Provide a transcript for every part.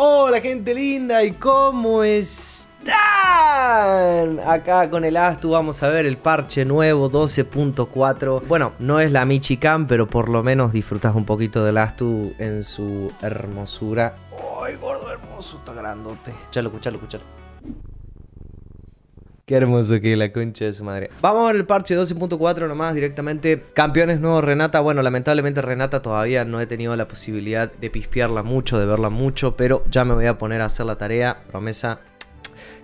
Hola gente linda y cómo están. Acá con el Astu vamos a ver el parche nuevo 12.4. Bueno, no es la Michicam, pero por lo menos disfrutas un poquito del Astu en su hermosura. ¡Ay, gordo hermoso! Está grandote. Escuchalo, escuchalo, escuchalo. Qué hermoso que la concha de su madre. Vamos a ver el parche 12.4 nomás directamente. Campeones nuevos, Renata. Bueno, lamentablemente Renata todavía no he tenido la posibilidad de pispearla mucho, de verla mucho, pero ya me voy a poner a hacer la tarea. Promesa,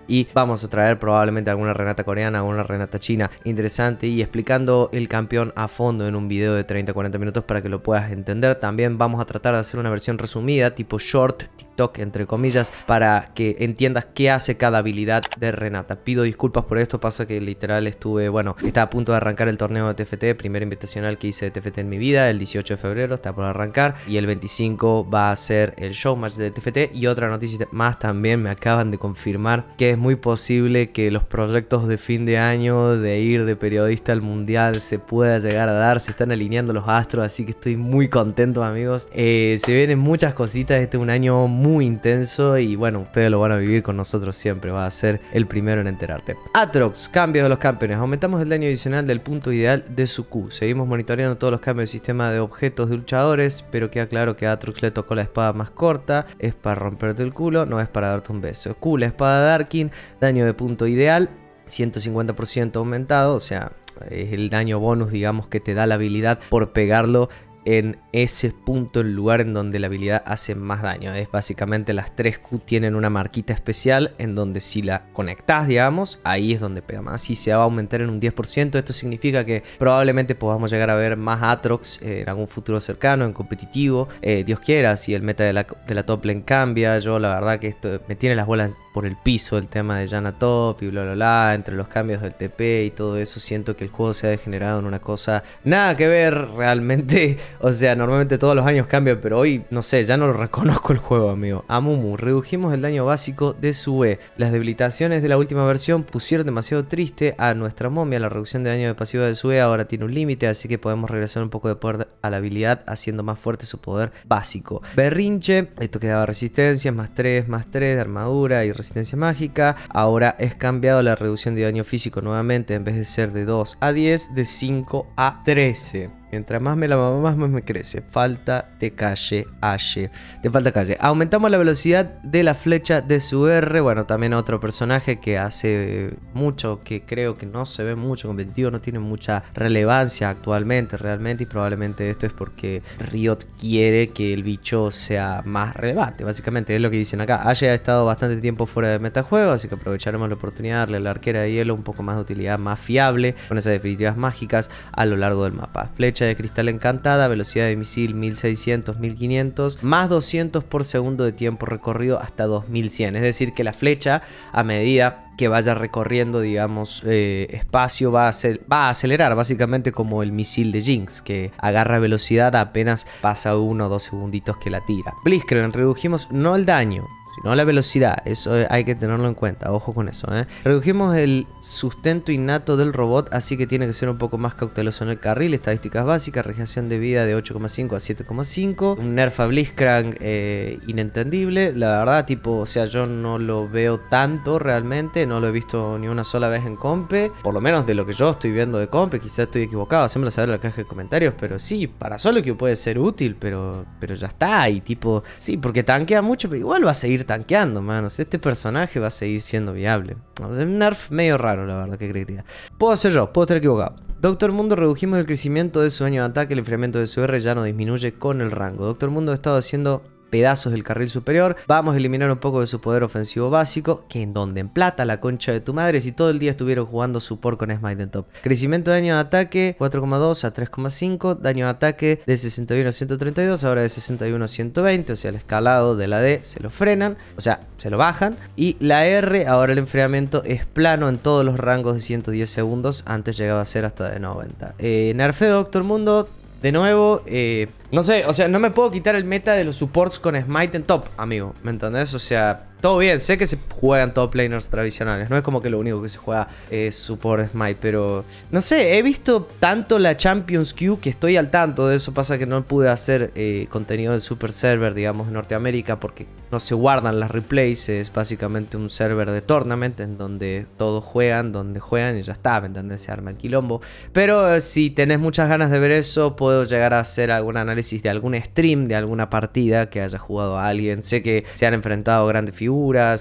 y vamos a traer probablemente alguna Renata coreana, alguna Renata china interesante y explicando el campeón a fondo en un video de 30-40 minutos para que lo puedas entender. También vamos a tratar de hacer una versión resumida tipo short, TikTok entre comillas, para que entiendas qué hace cada habilidad de Renata. Pido disculpas por esto, pasa que literal estuve, bueno, estaba a punto de arrancar el torneo de TFT, primer invitacional que hice de TFT en mi vida, el 18 de febrero está por arrancar y el 25 va a ser el showmatch de TFT y otra noticia más también me acaban de confirmar que es muy posible que los proyectos de fin de año, de ir de periodista al mundial, se pueda llegar a dar. Se están alineando los astros, así que estoy muy contento, amigos. Eh, se vienen muchas cositas. Este es un año muy intenso y bueno, ustedes lo van a vivir con nosotros siempre. Va a ser el primero en enterarte. Atrox, cambios de los campeones. Aumentamos el daño adicional del punto ideal de su Q. Seguimos monitoreando todos los cambios de sistema de objetos de luchadores, pero queda claro que a Atrox le tocó la espada más corta. Es para romperte el culo, no es para darte un beso. Q, la espada de Darkin daño de punto ideal, 150% aumentado, o sea, es el daño bonus, digamos, que te da la habilidad por pegarlo en ese punto, el lugar en donde la habilidad hace más daño. Es básicamente las 3Q tienen una marquita especial en donde si la conectás, digamos, ahí es donde pega más. Y se va a aumentar en un 10%, esto significa que probablemente podamos llegar a ver más Atrox eh, en algún futuro cercano, en competitivo. Eh, Dios quiera, si el meta de la, de top cambia, yo la verdad que esto me tiene las bolas por el piso el tema de Jana Top y bla bla bla, entre los cambios del TP y todo eso, siento que el juego se ha degenerado en una cosa nada que ver realmente o sea, normalmente todos los años cambia, pero hoy, no sé, ya no lo reconozco el juego, amigo. Amumu, redujimos el daño básico de su E. Las debilitaciones de la última versión pusieron demasiado triste a nuestra momia. La reducción de daño de pasivo de su E ahora tiene un límite, así que podemos regresar un poco de poder a la habilidad, haciendo más fuerte su poder básico. Berrinche, esto que daba resistencia, más 3, más 3 de armadura y resistencia mágica. Ahora es cambiado la reducción de daño físico nuevamente, en vez de ser de 2 a 10, de 5 a 13. Mientras más me la mamá, más, me crece. Falta de calle, Ashe. Te falta calle. Aumentamos la velocidad de la flecha de su R. Bueno, también otro personaje que hace mucho, que creo que no se ve mucho competitivo, no tiene mucha relevancia actualmente, realmente. Y probablemente esto es porque Riot quiere que el bicho sea más relevante. Básicamente es lo que dicen acá. Ashe ha estado bastante tiempo fuera de metajuego, así que aprovecharemos la oportunidad de darle a la arquera de hielo un poco más de utilidad, más fiable, con esas definitivas mágicas a lo largo del mapa. Flecha de Cristal Encantada, velocidad de misil 1600, 1500, más 200 por segundo de tiempo recorrido hasta 2100. Es decir, que la flecha, a medida que vaya recorriendo, digamos, eh, espacio, va a, acelerar, básicamente como el misil de Jinx, que agarra velocidad apenas pasa uno o dos segunditos que la tira. Blitzkrieg, redujimos no el daño, sino la velocidad. Eso eh, hay que tenerlo en cuenta, ojo con eso. ¿eh? el sustento innato del robot, así que tiene que ser un poco más cauteloso en el carril. Estadísticas básicas, regeneración de vida de 8,5 a 7,5. Un nerf a Blitzcrank eh, inentendible. La verdad, tipo, o sea, yo no lo veo tanto realmente, no lo he visto ni una sola vez en Compe. Por lo menos de lo que yo estoy viendo de Compe, quizás estoy equivocado, Hacémelo saber en la caja de comentarios, pero sí, para solo que puede ser útil, pero, pero ya está. Y tipo, sí, porque tanquea mucho, pero igual va a seguir tanqueando, manos. Este personaje va a seguir siendo viable. Es un nerf medio raro, la verdad, que crítica. Puedo ser yo, puedo estar equivocado. Doctor Mundo, redujimos el crecimiento de su año de ataque, el enfriamiento de su R ya no disminuye con el rango. Doctor Mundo ha estado haciendo pedazos del carril superior. Vamos a eliminar un poco de su poder ofensivo básico, que en donde en plata la concha de tu madre si todo el día estuvieron jugando su porco con Smite en top. Crecimiento de daño de ataque 4,2 a 3,5, daño de ataque de 61 a 132, ahora de 61 a 120, o sea, el escalado de la D se lo frenan, o sea, se lo bajan. Y la R, ahora el enfriamiento es plano en todos los rangos de 110 segundos, antes llegaba a ser hasta de 90. Eh, nerfeo Doctor Mundo, de nuevo, eh, no sé, o sea, no me puedo quitar el meta de los supports con Smite en top, amigo. ¿Me entendés? O sea, todo bien, sé que se juegan todos planers tradicionales. No es como que lo único que se juega es Support Smite, pero. No sé, he visto tanto la Champions Q que estoy al tanto de eso. Pasa que no pude hacer eh, contenido del Super Server, digamos, en Norteamérica, porque no se guardan las replays. Es básicamente un server de tournament en donde todos juegan, donde juegan y ya está, ¿me entendés? Se arma el quilombo. Pero eh, si tenés muchas ganas de ver eso, puedo llegar a hacer algún análisis de algún stream, de alguna partida que haya jugado alguien. Sé que se han enfrentado grandes figuras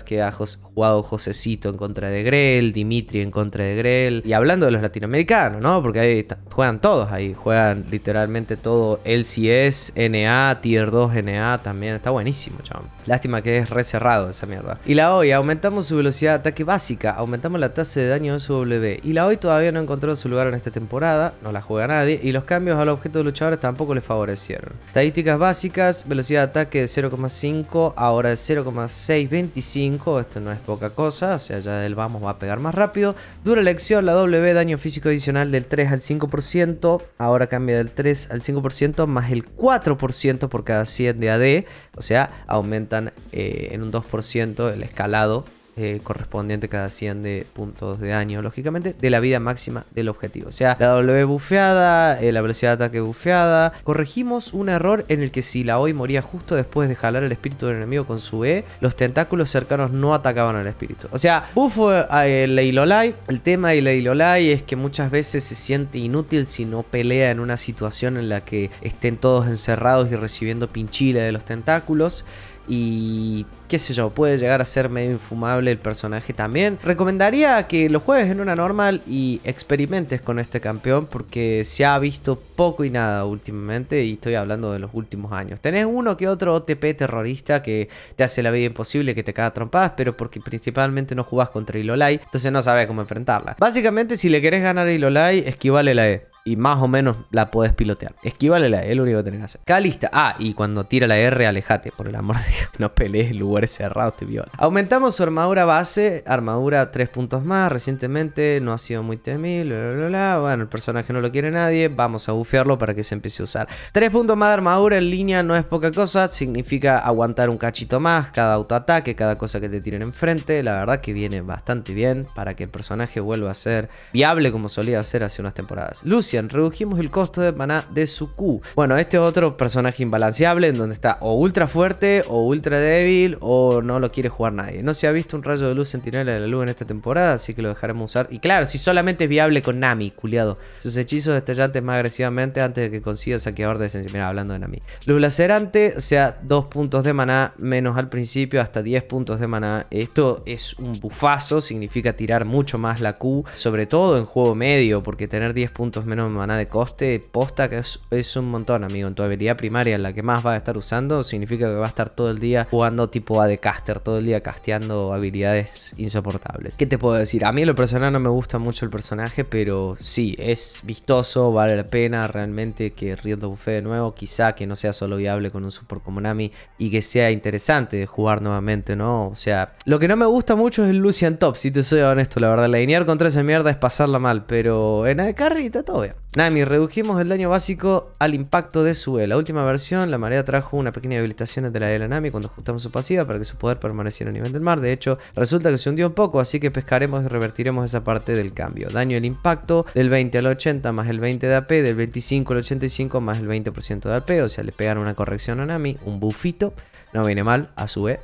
que ha jugado Josecito en contra de Grell, Dimitri en contra de Grell. Y hablando de los latinoamericanos, ¿no? Porque ahí juegan todos ahí, juegan literalmente todo LCS, NA, Tier 2, NA también. Está buenísimo, chaval. Lástima que es re cerrado esa mierda. Y la hoy, aumentamos su velocidad de ataque básica, aumentamos la tasa de daño de su W. Y la hoy todavía no ha encontrado su lugar en esta temporada, no la juega nadie. Y los cambios al objeto de luchadores tampoco le favorecieron. Estadísticas básicas, velocidad de ataque de 0,5, ahora de 0,620 25, esto no es poca cosa, o sea, ya el vamos va a pegar más rápido. Dura elección la W, daño físico adicional del 3 al 5%, ahora cambia del 3 al 5% más el 4% por cada 100 de AD, o sea, aumentan eh, en un 2% el escalado eh, correspondiente cada 100 de puntos de daño, lógicamente, de la vida máxima del objetivo. O sea, la W bufeada, eh, la velocidad de ataque bufeada. Corregimos un error en el que si la OI moría justo después de jalar al espíritu del enemigo con su E, los tentáculos cercanos no atacaban al espíritu. O sea, bufo a eh, El tema de Leilolai es que muchas veces se siente inútil si no pelea en una situación en la que estén todos encerrados y recibiendo pinchila de los tentáculos y qué sé yo, puede llegar a ser medio infumable el personaje también. Recomendaría que lo juegues en una normal y experimentes con este campeón porque se ha visto poco y nada últimamente y estoy hablando de los últimos años. Tenés uno que otro OTP terrorista que te hace la vida imposible, que te caga trompadas, pero porque principalmente no jugás contra Ilolai, entonces no sabes cómo enfrentarla. Básicamente si le querés ganar a Ilolai, esquivale la E y más o menos la puedes pilotear. Esquivale la e, es lo único que tenés que hacer. Calista. Ah, y cuando tira la R, alejate, por el amor de Dios. No pelees en lugares cerrados, te viola. Aumentamos su armadura base, armadura 3 puntos más recientemente, no ha sido muy temible, Bueno, el personaje no lo quiere nadie, vamos a bufearlo para que se empiece a usar. 3 puntos más de armadura en línea no es poca cosa, significa aguantar un cachito más, cada autoataque, cada cosa que te tiren enfrente, la verdad que viene bastante bien para que el personaje vuelva a ser viable como solía ser hace unas temporadas. Lucy redujimos el costo de maná de su Q. Bueno, este es otro personaje imbalanceable en donde está o ultra fuerte o ultra débil o no lo quiere jugar nadie. No se ha visto un rayo de luz sentinela de la luz en esta temporada, así que lo dejaremos usar. Y claro, si solamente es viable con Nami, culiado. Sus hechizos estallantes más agresivamente antes de que consiga saqueador de hablando de Nami. Luz lacerante, o sea, 2 puntos de maná menos al principio hasta 10 puntos de maná. Esto es un bufazo, significa tirar mucho más la Q, sobre todo en juego medio, porque tener 10 puntos menos maná de coste, posta que es, un montón, amigo. En tu habilidad primaria, la que más vas a estar usando, significa que va a estar todo el día jugando tipo A de caster, todo el día casteando habilidades insoportables. ¿Qué te puedo decir? A mí lo personal no me gusta mucho el personaje, pero sí, es vistoso, vale la pena realmente que Riot Buffet de nuevo. Quizá que no sea solo viable con un support como Nami y que sea interesante jugar nuevamente, ¿no? O sea, lo que no me gusta mucho es el Lucian Top, si te soy honesto, la verdad. La Linear contra esa mierda es pasarla mal, pero en A de está todo Nami, redujimos el daño básico al impacto de su E. La última versión, la marea trajo una pequeña debilitación de la de la Nami cuando ajustamos su pasiva para que su poder permaneciera a nivel del mar. De hecho, resulta que se hundió un poco, así que pescaremos y revertiremos esa parte del cambio. Daño al impacto del 20 al 80 más el 20 de AP, del 25 al 85 más el 20% de AP. O sea, le pegaron una corrección a Nami, un bufito. No viene mal, a su E.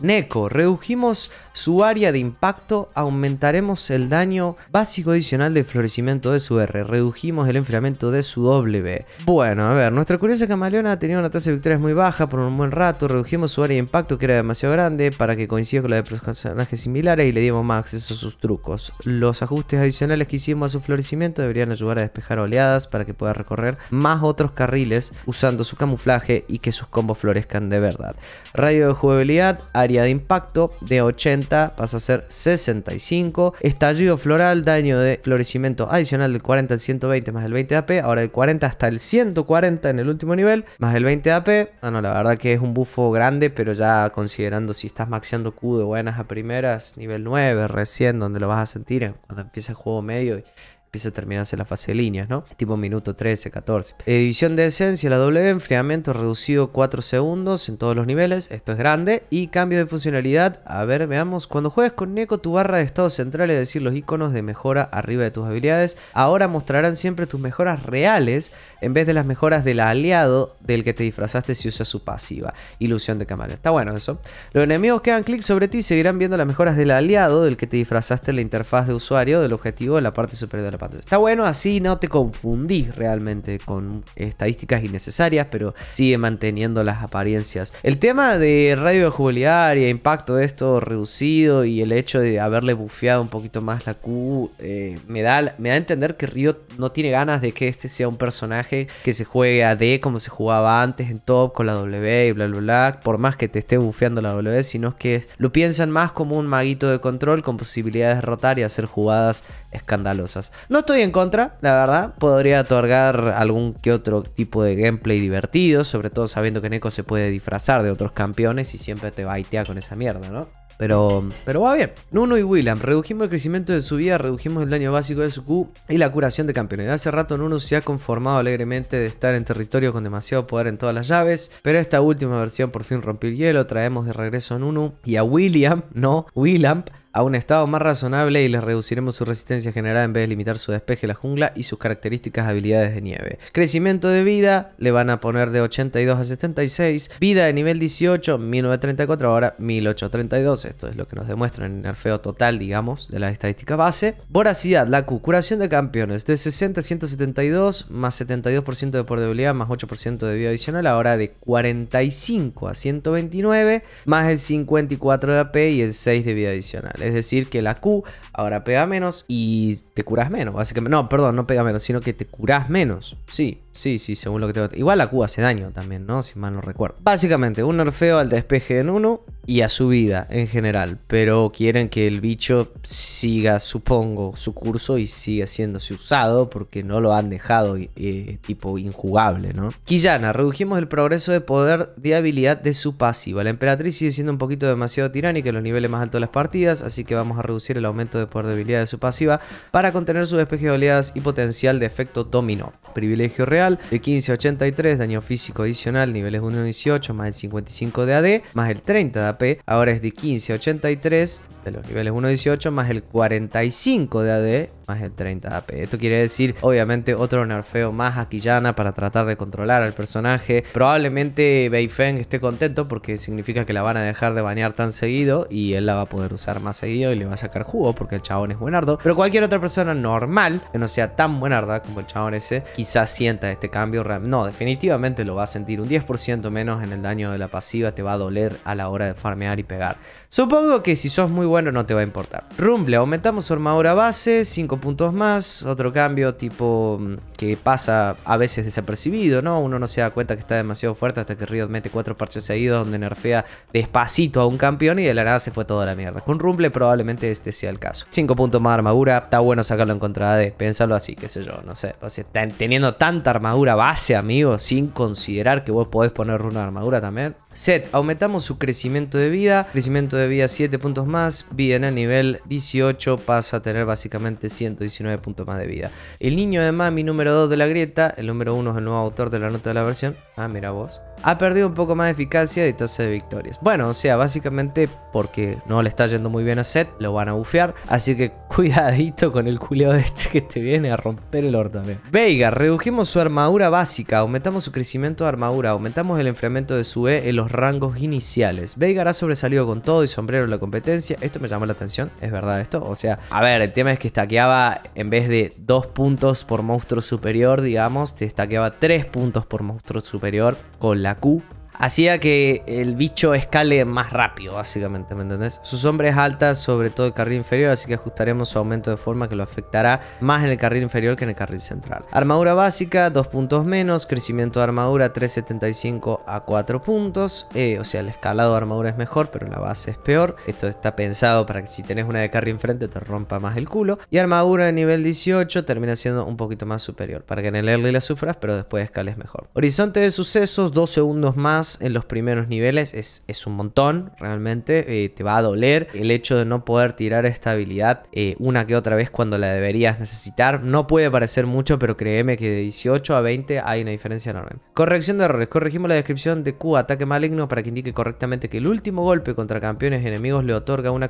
Neco, redujimos su área de impacto, aumentaremos el daño básico adicional de florecimiento de su R, redujimos el enfriamiento de su W. Bueno, a ver, nuestra curiosa camaleona ha tenía una tasa de victorias muy baja por un buen rato, redujimos su área de impacto que era demasiado grande para que coincida con la de personajes similares y le dimos más acceso a sus trucos. Los ajustes adicionales que hicimos a su florecimiento deberían ayudar a despejar oleadas para que pueda recorrer más otros carriles usando su camuflaje y que sus combos florezcan de verdad. Radio de jugabilidad, de impacto de 80 pasa a ser 65. Estallido floral, daño de florecimiento adicional del 40 al 120 más el 20 AP. Ahora el 40 hasta el 140 en el último nivel, más el 20 AP. Bueno, la verdad que es un bufo grande, pero ya considerando si estás maxeando Q de buenas a primeras, nivel 9 recién, donde lo vas a sentir cuando empieza el juego medio. Y Empieza a terminarse la fase de líneas, ¿no? Tipo minuto 13, 14. Edición división de esencia, la W, enfriamiento reducido 4 segundos en todos los niveles. Esto es grande. Y cambio de funcionalidad. A ver, veamos. Cuando juegues con Neko, tu barra de estado central, es decir, los iconos de mejora arriba de tus habilidades, ahora mostrarán siempre tus mejoras reales en vez de las mejoras del aliado del que te disfrazaste si usa su pasiva. Ilusión de camaleón. Está bueno eso. Los enemigos que hagan clic sobre ti seguirán viendo las mejoras del aliado del que te disfrazaste en la interfaz de usuario del objetivo en la parte superior de la Está bueno así, no te confundís realmente con estadísticas innecesarias, pero sigue manteniendo las apariencias. El tema de radio de jugabilidad y impacto de esto reducido y el hecho de haberle bufeado un poquito más la Q eh, me, da, a entender que río no tiene ganas de que este sea un personaje que se juegue a D como se jugaba antes en top con la W y bla bla bla, por más que te esté bufeando la W, sino que lo piensan más como un maguito de control con posibilidades de rotar y hacer jugadas escandalosas. No estoy en contra, la verdad. Podría otorgar algún que otro tipo de gameplay divertido, sobre todo sabiendo que Neko se puede disfrazar de otros campeones y siempre te baitea con esa mierda, ¿no? Pero, pero va bien. Nuno y William redujimos el crecimiento de su vida, redujimos el daño básico de su Q y la curación de campeones. Hace rato Nuno se ha conformado alegremente de estar en territorio con demasiado poder en todas las llaves, pero esta última versión por fin rompió el hielo, traemos de regreso a Nuno y a William, no, William a un estado más razonable y les reduciremos su resistencia general en vez de limitar su despeje en la jungla y sus características habilidades de nieve. Crecimiento de vida, le van a poner de 82 a 76. Vida de nivel 18, 1934, ahora 1832. Esto es lo que nos demuestra en el nerfeo total, digamos, de la estadística base. Voracidad, la Q, curación de campeones, de 60 a 172, más 72% de por debilidad, más 8% de vida adicional, ahora de 45 a 129, más el 54 de AP y el 6 de vida adicional. Es decir, que la Q ahora pega menos y te curas menos. que no, perdón, no pega menos, sino que te curas menos. Sí, Sí, sí, según lo que tengo. Igual la Q hace daño también, ¿no? Si mal no recuerdo. Básicamente, un nerfeo al despeje en uno y a su vida en general. Pero quieren que el bicho siga, supongo, su curso y siga siéndose usado porque no lo han dejado eh, tipo injugable, ¿no? Quillana, redujimos el progreso de poder de habilidad de su pasiva. La emperatriz sigue siendo un poquito demasiado tiránica en los niveles más altos de las partidas, así que vamos a reducir el aumento de poder de habilidad de su pasiva para contener su despeje de habilidades y potencial de efecto dominó. Privilegio real de 15 83, daño físico adicional, niveles 118 más el 55 de AD, más el 30 de AP, ahora es de 15 83, de los niveles 118 más el 45 de AD, más el 30 de AP. Esto quiere decir, obviamente, otro nerfeo más a para tratar de controlar al personaje. Probablemente Beifeng esté contento porque significa que la van a dejar de banear tan seguido y él la va a poder usar más seguido y le va a sacar jugo porque el chabón es buenardo. Pero cualquier otra persona normal, que no sea tan buenarda como el chabón ese, quizás sienta este cambio? No, definitivamente lo vas a sentir. Un 10% menos en el daño de la pasiva te va a doler a la hora de farmear y pegar. Supongo que si sos muy bueno no te va a importar. Rumble, aumentamos su armadura base, 5 puntos más. Otro cambio tipo mm, que pasa a veces desapercibido, ¿no? Uno no se da cuenta que está demasiado fuerte hasta que Riot mete 4 parches seguidos donde nerfea despacito a un campeón y de la nada se fue toda la mierda. Con Rumble probablemente este sea el caso. 5 puntos más armadura, está bueno sacarlo en contra de Piénsalo así, qué sé yo, no sé. O sea, teniendo tanta armadura base, amigo, sin considerar que vos podés poner una armadura también. Set, aumentamos su crecimiento de vida. Crecimiento de vida 7 puntos más. Bien, a nivel 18 pasa a tener básicamente 119 puntos más de vida. El niño de Mami número 2 de la grieta. El número 1 es el nuevo autor de la nota de la versión. Ah, mira vos. Ha perdido un poco más de eficacia y tasa de victorias. Bueno, o sea, básicamente porque no le está yendo muy bien a Set, lo van a bufear. Así que cuidadito con el culeo de este que te viene a romper el orto. Vega Veiga, redujimos su armadura básica, aumentamos su crecimiento de armadura, aumentamos el enfriamiento de su E en los rangos iniciales. Veigar ha sobresalido con todo y sombrero en la competencia. Esto me llamó la atención, es verdad esto. O sea, a ver, el tema es que estaqueaba en vez de dos puntos por monstruo superior, digamos, te stackeaba tres puntos por monstruo superior con la Q hacía que el bicho escale más rápido, básicamente, ¿me entendés? Su sombra es alta sobre todo el carril inferior, así que ajustaremos su aumento de forma que lo afectará más en el carril inferior que en el carril central. Armadura básica, 2 puntos menos, crecimiento de armadura 3.75 a 4 puntos, eh, o sea, el escalado de armadura es mejor, pero en la base es peor. Esto está pensado para que si tenés una de carril enfrente te rompa más el culo. Y armadura de nivel 18 termina siendo un poquito más superior, para que en el early la sufras, pero después escales mejor. Horizonte de sucesos, 2 segundos más en los primeros niveles es, un montón, realmente eh, te va a doler. El hecho de no poder tirar esta habilidad eh, una que otra vez cuando la deberías necesitar no puede parecer mucho, pero créeme que de 18 a 20 hay una diferencia enorme. Corrección de errores. Corregimos la descripción de Q, ataque maligno, para que indique correctamente que el último golpe contra campeones enemigos le otorga una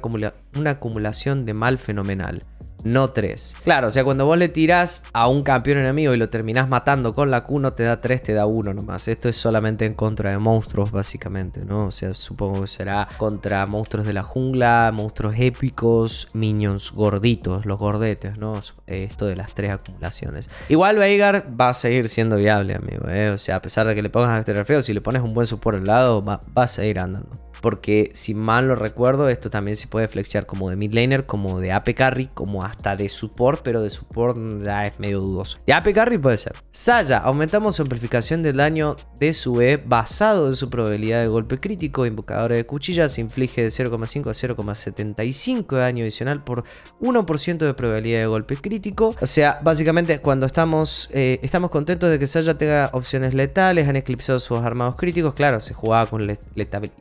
acumulación de mal fenomenal no tres Claro, o sea, cuando vos le tirás a un campeón enemigo y lo terminás matando con la Q, no te da tres, te da uno nomás. Esto es solamente en contra de monstruos, básicamente, ¿no? O sea, supongo que será contra monstruos de la jungla, monstruos épicos, minions gorditos, los gordetes, ¿no? Esto de las tres acumulaciones. Igual Veigar va a seguir siendo viable, amigo, ¿eh? O sea, a pesar de que le pongas a este si le pones un buen support al lado, va a seguir andando. Porque si mal lo recuerdo, esto también se puede flexear como de mid laner, como de AP carry, como hasta de support, pero de support ya es medio dudoso. De AP carry puede ser. Saya, aumentamos su amplificación del daño de su E basado en su probabilidad de golpe crítico. Invocador de cuchillas inflige de 0,5 a 0,75 de daño adicional por 1% de probabilidad de golpe crítico. O sea, básicamente cuando estamos, eh, estamos contentos de que Saya tenga opciones letales, han eclipsado sus armados críticos. Claro, se jugaba con letal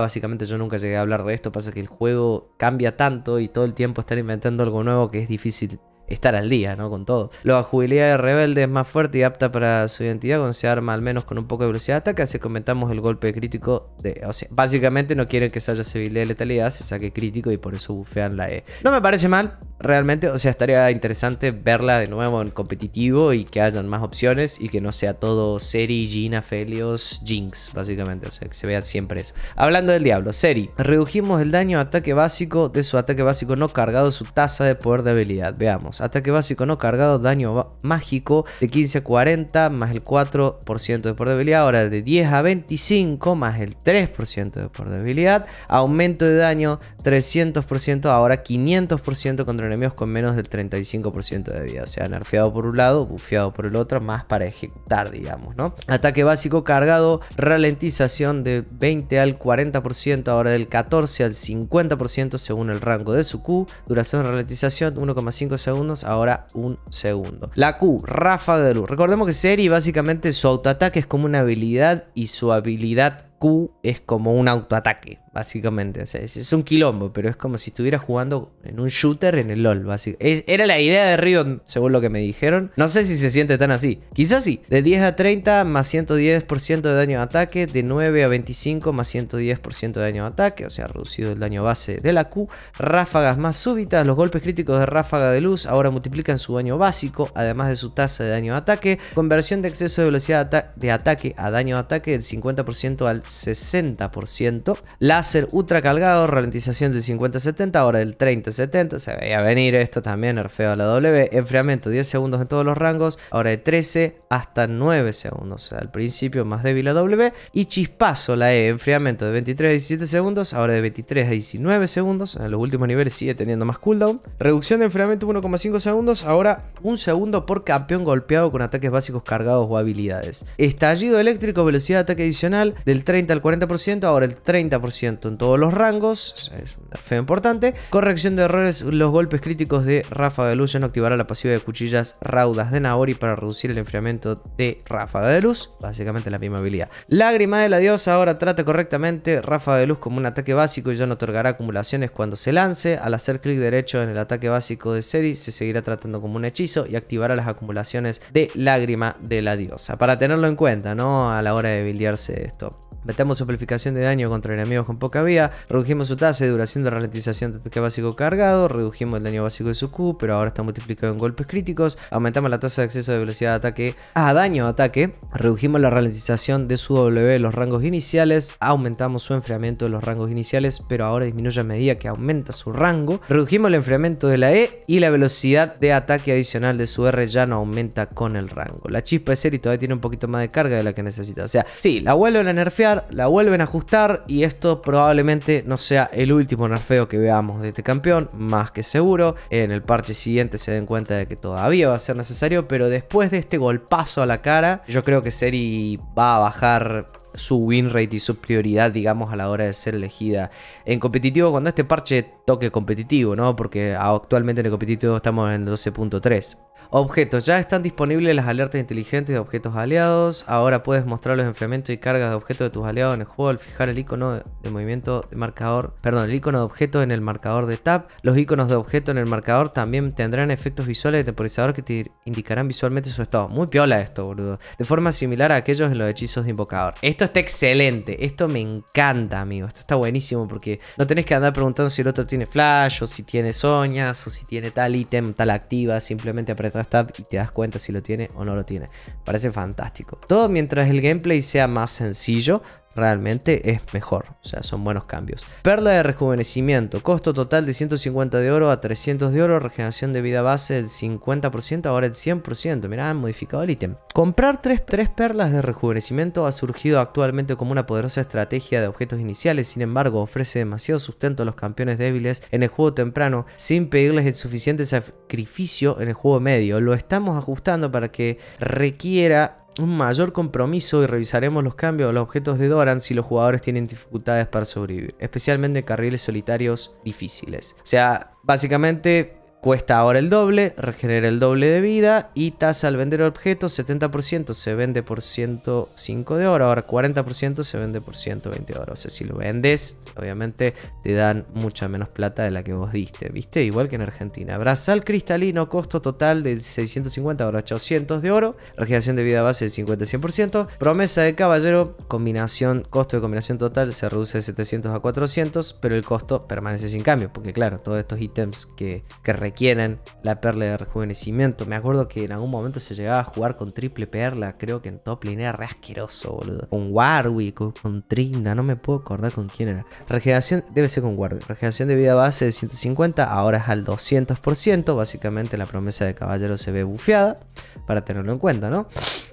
básicamente yo nunca llegué a hablar de esto, pasa que el juego cambia tanto y todo el tiempo están inventando algo nuevo que es difícil estar al día, ¿no? Con todo. La jubilidad de rebelde es más fuerte y apta para su identidad cuando se arma al menos con un poco de velocidad de ataque, así comentamos el golpe crítico de... O sea, básicamente no quieren que se haya civilidad de letalidad, se saque crítico y por eso bufean la E. No me parece mal, realmente, o sea, estaría interesante verla de nuevo en competitivo y que hayan más opciones y que no sea todo Seri, Gina, Felios, Jinx, básicamente, o sea, que se vea siempre eso. Hablando del diablo, Seri, redujimos el daño a ataque básico de su ataque básico no cargado, su tasa de poder de habilidad, veamos. Ataque básico no cargado, daño mágico de 15 a 40 más el 4% de por debilidad. Ahora de 10 a 25 más el 3% de por debilidad. Aumento de daño 300%, ahora 500% contra enemigos con menos del 35% de vida. O sea, nerfeado por un lado, bufeado por el otro, más para ejecutar, digamos, ¿no? Ataque básico cargado, ralentización de 20 al 40%, ahora del 14 al 50% según el rango de su Q. Duración de ralentización 1,5 segundos ahora un segundo. La Q, Rafa de luz. Recordemos que Seri básicamente su autoataque es como una habilidad y su habilidad Q es como un autoataque básicamente. es, un quilombo, pero es como si estuviera jugando en un shooter en el LOL, era la idea de Riot, según lo que me dijeron. No sé si se siente tan así. Quizás sí. De 10 a 30 más 110% de daño de ataque. De 9 a 25 más 110% de daño de ataque. O sea, reducido el daño base de la Q. Ráfagas más súbitas. Los golpes críticos de ráfaga de luz ahora multiplican su daño básico, además de su tasa de daño de ataque. Conversión de exceso de velocidad de, de ataque a daño de ataque del 50% al 60%. Las ser ultra cargado, ralentización de 50-70, ahora del 30-70, se veía venir esto también, nerfeo a la W, enfriamiento 10 segundos en todos los rangos, ahora de 13 hasta 9 segundos, al principio más débil la W, y chispazo la E, enfriamiento de 23 a 17 segundos, ahora de 23 a 19 segundos, en los últimos niveles sigue teniendo más cooldown, reducción de enfriamiento 1,5 segundos, ahora 1 segundo por campeón golpeado con ataques básicos cargados o habilidades, estallido eléctrico, velocidad de ataque adicional del 30 al 40%, ahora el 30% en todos los rangos, es una fe importante. Corrección de errores, los golpes críticos de Rafa de luz ya no activará la pasiva de cuchillas raudas de Naori para reducir el enfriamiento de Rafa de luz, básicamente la misma habilidad. Lágrima de la diosa ahora trata correctamente Rafa de luz como un ataque básico y ya no otorgará acumulaciones cuando se lance. Al hacer clic derecho en el ataque básico de Seri se seguirá tratando como un hechizo y activará las acumulaciones de lágrima de la diosa. Para tenerlo en cuenta, ¿no? A la hora de buildearse esto. Metemos amplificación de daño contra enemigos poca vía. Redujimos su tasa de duración de ralentización de ataque básico cargado, redujimos el daño básico de su Q, pero ahora está multiplicado en golpes críticos. Aumentamos la tasa de acceso de velocidad de ataque a daño de ataque, redujimos la ralentización de su W los rangos iniciales, aumentamos su enfriamiento de los rangos iniciales, pero ahora disminuye a medida que aumenta su rango. Redujimos el enfriamiento de la E y la velocidad de ataque adicional de su R ya no aumenta con el rango. La chispa de y todavía tiene un poquito más de carga de la que necesita. O sea, si, la vuelven a nerfear, la vuelven a ajustar y esto probablemente no sea el último nerfeo que veamos de este campeón, más que seguro. En el parche siguiente se den cuenta de que todavía va a ser necesario, pero después de este golpazo a la cara, yo creo que Seri va a bajar su win rate y su prioridad, digamos, a la hora de ser elegida en competitivo cuando este parche toque competitivo, ¿no? Porque actualmente en el competitivo estamos en 12.3. Objetos, ya están disponibles las alertas inteligentes de objetos aliados. Ahora puedes mostrar los enfriamientos y cargas de objetos de tus aliados en el juego al fijar el icono de movimiento de marcador, perdón, el icono de objeto en el marcador de tab. Los iconos de objeto en el marcador también tendrán efectos visuales de temporizador que te indicarán visualmente su estado. Muy piola esto, boludo. De forma similar a aquellos en los hechizos de invocador. Esto está excelente. Esto me encanta, amigo. Esto está buenísimo porque no tenés que andar preguntando si el otro tiene flash o si tiene soñas o si tiene tal ítem, tal activa. Simplemente apretas tab y te das cuenta si lo tiene o no lo tiene. Parece fantástico. Todo mientras el gameplay sea más sencillo, realmente es mejor. O sea, son buenos cambios. Perla de rejuvenecimiento. Costo total de 150 de oro a 300 de oro. Regeneración de vida base del 50%, ahora el 100%. Mirá, han modificado el ítem. Comprar 3, perlas de rejuvenecimiento ha surgido actualmente como una poderosa estrategia de objetos iniciales. Sin embargo, ofrece demasiado sustento a los campeones débiles en el juego temprano sin pedirles el suficiente sacrificio en el juego medio. Lo estamos ajustando para que requiera un mayor compromiso y revisaremos los cambios a los objetos de Doran si los jugadores tienen dificultades para sobrevivir, especialmente carriles solitarios difíciles. O sea, básicamente Cuesta ahora el doble, regenera el doble de vida y tasa al vender objeto 70% se vende por 105 de oro, ahora 40% se vende por 120 de oro. O sea, si lo vendes, obviamente te dan mucha menos plata de la que vos diste, ¿viste? Igual que en Argentina. Brazal cristalino, costo total de 650, ahora 800 de oro, regeneración de vida base de 50-100%, promesa de caballero, combinación, costo de combinación total se reduce de 700 a 400, pero el costo permanece sin cambio, porque claro, todos estos ítems que, que Quieren la perla de rejuvenecimiento. Me acuerdo que en algún momento se llegaba a jugar con triple perla, creo que en top line era re asqueroso, boludo. Con Warwick, con, con Trinda, no me puedo acordar con quién era. Regeneración, debe ser con Warwick. Regeneración de vida base de 150, ahora es al 200%. Básicamente la promesa de caballero se ve bufeada, para tenerlo en cuenta, ¿no?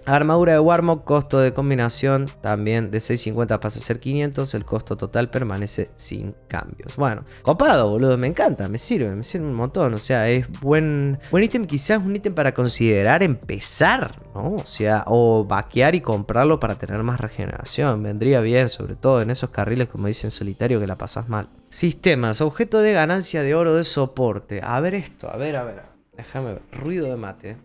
Armadura de Warmog, costo de combinación también de 650 pasa a ser 500, el costo total permanece sin cambios. Bueno, copado, boludo, me encanta, me sirve, me sirve un montón, o sea, es buen buen ítem, quizás un ítem para considerar empezar, ¿no? O sea, o vaquear y comprarlo para tener más regeneración, vendría bien, sobre todo en esos carriles como dicen solitario que la pasas mal. Sistemas, objeto de ganancia de oro de soporte. A ver esto, a ver, a ver. Déjame ver, ruido de mate.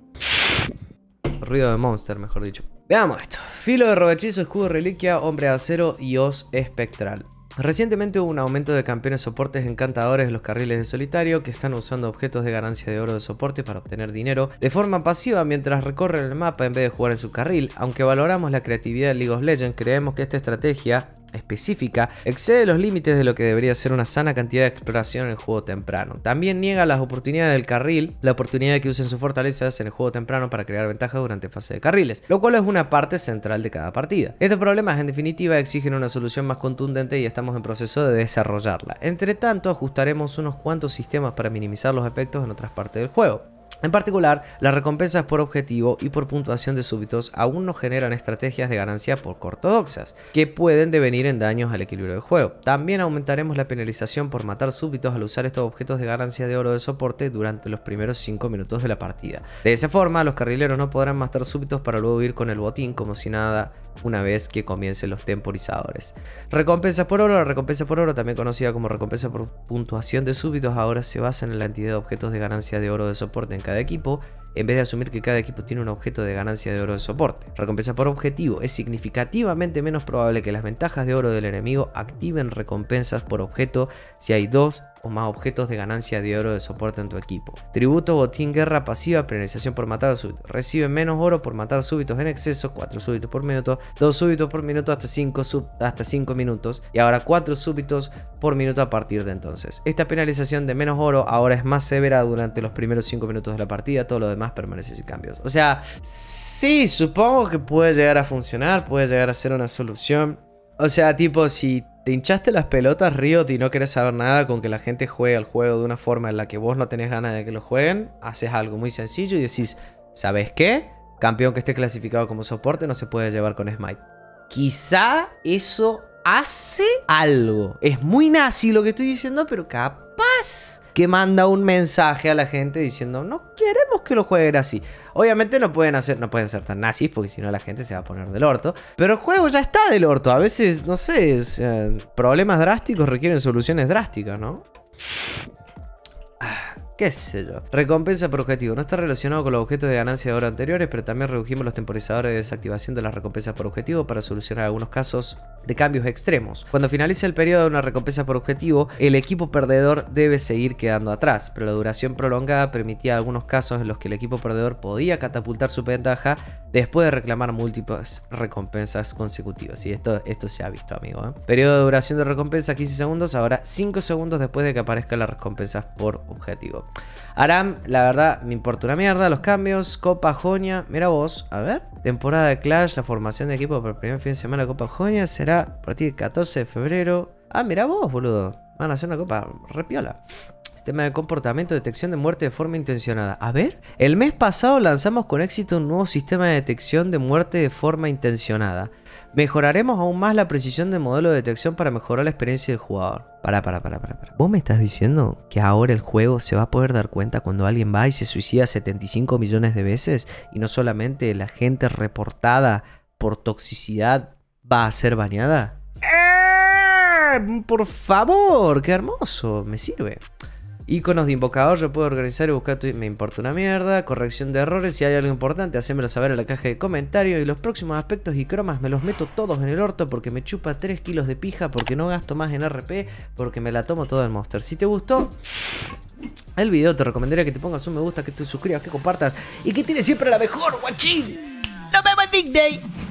Ruido de monster, mejor dicho. Veamos esto. Filo de robachizo, escudo reliquia, hombre de acero y os espectral. Recientemente hubo un aumento de campeones soportes encantadores en los carriles de solitario que están usando objetos de ganancia de oro de soporte para obtener dinero de forma pasiva mientras recorren el mapa en vez de jugar en su carril. Aunque valoramos la creatividad de League of Legends, creemos que esta estrategia específica excede los límites de lo que debería ser una sana cantidad de exploración en el juego temprano. También niega las oportunidades del carril, la oportunidad de que usen sus fortalezas en el juego temprano para crear ventajas durante fase de carriles, lo cual es una parte central de cada partida. Estos problemas en definitiva exigen una solución más contundente y estamos en proceso de desarrollarla. Entre tanto, ajustaremos unos cuantos sistemas para minimizar los efectos en otras partes del juego. En particular, las recompensas por objetivo y por puntuación de súbitos aún no generan estrategias de ganancia poco ortodoxas, que pueden devenir en daños al equilibrio del juego. También aumentaremos la penalización por matar súbitos al usar estos objetos de ganancia de oro de soporte durante los primeros 5 minutos de la partida. De esa forma, los carrileros no podrán matar súbitos para luego ir con el botín como si nada una vez que comiencen los temporizadores. Recompensa por oro. La recompensa por oro, también conocida como recompensa por puntuación de súbitos, ahora se basa en la cantidad de objetos de ganancia de oro de soporte en cada equipo en vez de asumir que cada equipo tiene un objeto de ganancia de oro de soporte. Recompensa por objetivo. Es significativamente menos probable que las ventajas de oro del enemigo activen recompensas por objeto si hay dos o más objetos de ganancia de oro de soporte en tu equipo. Tributo, botín, guerra, pasiva, penalización por matar Recibe menos oro por matar súbitos en exceso, 4 súbitos por minuto, 2 súbitos por minuto hasta 5 hasta 5 minutos y ahora 4 súbitos por minuto a partir de entonces. Esta penalización de menos oro ahora es más severa durante los primeros 5 minutos de la partida, todo lo demás más permanece sin cambios. O sea, sí, supongo que puede llegar a funcionar, puede llegar a ser una solución. O sea, tipo, si te hinchaste las pelotas, Riot, y no querés saber nada con que la gente juegue al juego de una forma en la que vos no tenés ganas de que lo jueguen, haces algo muy sencillo y decís, ¿sabes qué? Campeón que esté clasificado como soporte no se puede llevar con Smite. Quizá eso hace algo. Es muy nazi lo que estoy diciendo, pero cap que manda un mensaje a la gente diciendo, no queremos que lo jueguen así. Obviamente no pueden, hacer, no pueden ser tan nazis porque si no la gente se va a poner del orto. Pero el juego ya está del orto. A veces, no sé, problemas drásticos requieren soluciones drásticas, ¿no? qué sé yo. Recompensa por objetivo. No está relacionado con los objetos de ganancia de oro anteriores, pero también redujimos los temporizadores de desactivación de las recompensas por objetivo para solucionar algunos casos de cambios extremos. Cuando finalice el periodo de una recompensa por objetivo, el equipo perdedor debe seguir quedando atrás, pero la duración prolongada permitía algunos casos en los que el equipo perdedor podía catapultar su ventaja después de reclamar múltiples recompensas consecutivas. Y esto, esto se ha visto, amigo. ¿eh? Periodo de duración de recompensa 15 segundos, ahora 5 segundos después de que aparezcan las recompensas por objetivo. Aram, la verdad, me importa una mierda. Los cambios, Copa Joña Mira vos, a ver. Temporada de Clash, la formación de equipo para el primer fin de semana de Copa Joña será a partir del 14 de febrero. Ah, mira vos, boludo. Van a hacer una copa repiola. Sistema de comportamiento, detección de muerte de forma intencionada. A ver, el mes pasado lanzamos con éxito un nuevo sistema de detección de muerte de forma intencionada. Mejoraremos aún más la precisión del modelo de detección para mejorar la experiencia del jugador. Para, para, para, para, para. ¿Vos me estás diciendo que ahora el juego se va a poder dar cuenta cuando alguien va y se suicida 75 millones de veces y no solamente la gente reportada por toxicidad va a ser baneada? ¡Eh! Por favor, qué hermoso, me sirve. Iconos de invocador, yo puedo organizar y buscar tu... Me importa una mierda. Corrección de errores, si hay algo importante, hacémelo saber en la caja de comentarios. Y los próximos aspectos y cromas me los meto todos en el orto porque me chupa 3 kilos de pija, porque no gasto más en RP, porque me la tomo todo el monster. Si te gustó... El video te recomendaría que te pongas un me gusta, que te suscribas, que compartas y que tienes siempre la mejor, guachín. Nos vemos en Day.